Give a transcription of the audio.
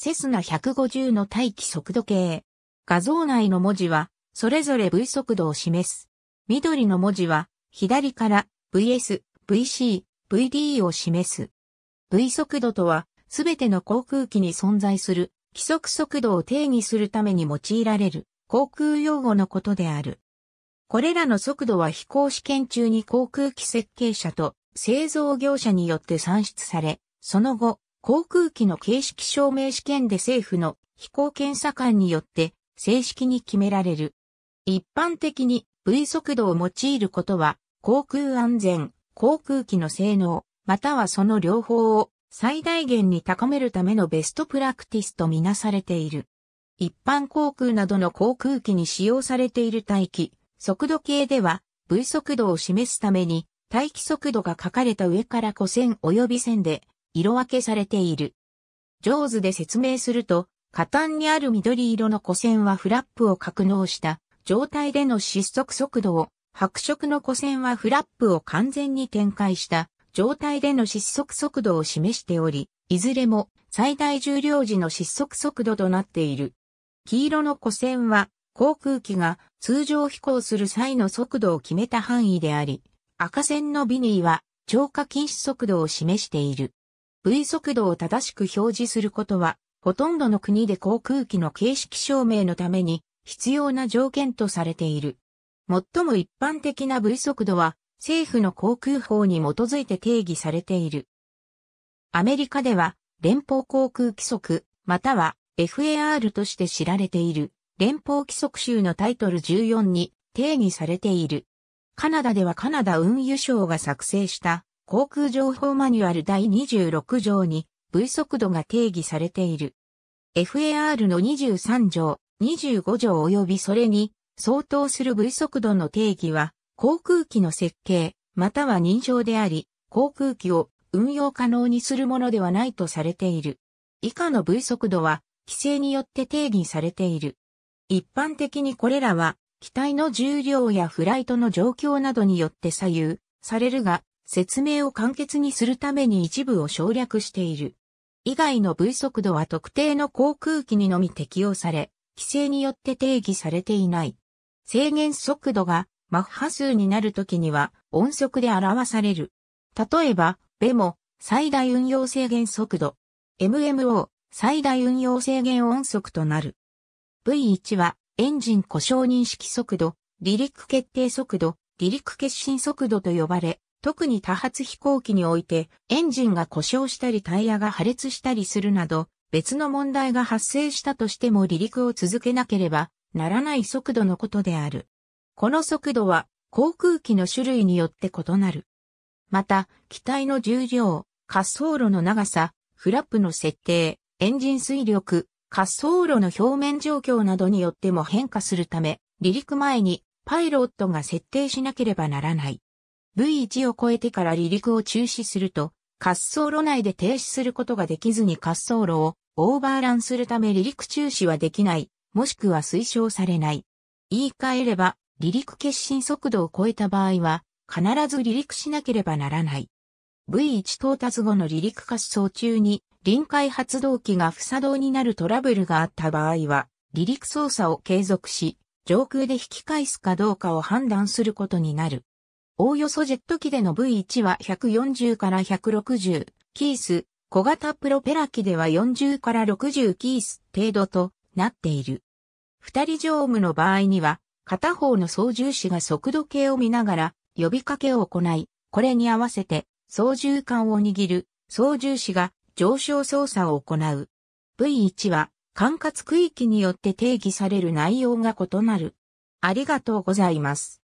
セスナ150の待機速度計。画像内の文字は、それぞれ V 速度を示す。緑の文字は、左から VS、VC、VD を示す。V 速度とは、すべての航空機に存在する規則速度を定義するために用いられる航空用語のことである。これらの速度は飛行試験中に航空機設計者と製造業者によって算出され、その後、航空機の形式証明試験で政府の飛行検査官によって正式に決められる。一般的に V 速度を用いることは航空安全、航空機の性能、またはその両方を最大限に高めるためのベストプラクティスとみなされている。一般航空などの航空機に使用されている大気、速度計では V 速度を示すために待機速度が書かれた上から弧線及び線で色分けされている。上手で説明すると、下端にある緑色の弧線はフラップを格納した状態での失速速度を、白色の弧線はフラップを完全に展開した状態での失速速度を示しており、いずれも最大重量時の失速速度となっている。黄色の弧線は航空機が通常飛行する際の速度を決めた範囲であり、赤線のビニーは超過禁止速度を示している。V 速度を正しく表示することは、ほとんどの国で航空機の形式証明のために必要な条件とされている。最も一般的な V 速度は政府の航空法に基づいて定義されている。アメリカでは連邦航空規則または FAR として知られている連邦規則集のタイトル14に定義されている。カナダではカナダ運輸省が作成した航空情報マニュアル第26条に V 速度が定義されている。FAR の23条、25条及びそれに相当する V 速度の定義は航空機の設計または認証であり航空機を運用可能にするものではないとされている。以下の V 速度は規制によって定義されている。一般的にこれらは機体の重量やフライトの状況などによって左右されるが、説明を簡潔にするために一部を省略している。以外の V 速度は特定の航空機にのみ適用され、規制によって定義されていない。制限速度がマッハ数になるときには音速で表される。例えば、ベモ、最大運用制限速度、MMO 最大運用制限音速となる。V1 はエンジン故障認識速度、離陸決定速度、離陸決心速度と呼ばれ、特に多発飛行機においてエンジンが故障したりタイヤが破裂したりするなど別の問題が発生したとしても離陸を続けなければならない速度のことである。この速度は航空機の種類によって異なる。また、機体の重量、滑走路の長さ、フラップの設定、エンジン水力、滑走路の表面状況などによっても変化するため、離陸前にパイロットが設定しなければならない。V1 を超えてから離陸を中止すると、滑走路内で停止することができずに滑走路をオーバーランするため離陸中止はできない、もしくは推奨されない。言い換えれば、離陸決心速度を超えた場合は、必ず離陸しなければならない。V1 到達後の離陸滑走中に、臨海発動機が不作動になるトラブルがあった場合は、離陸操作を継続し、上空で引き返すかどうかを判断することになる。おおよそジェット機での V1 は140から160キース、小型プロペラ機では40から60キース程度となっている。二人乗務の場合には、片方の操縦士が速度計を見ながら呼びかけを行い、これに合わせて操縦桿を握る操縦士が上昇操作を行う。V1 は管轄区域によって定義される内容が異なる。ありがとうございます。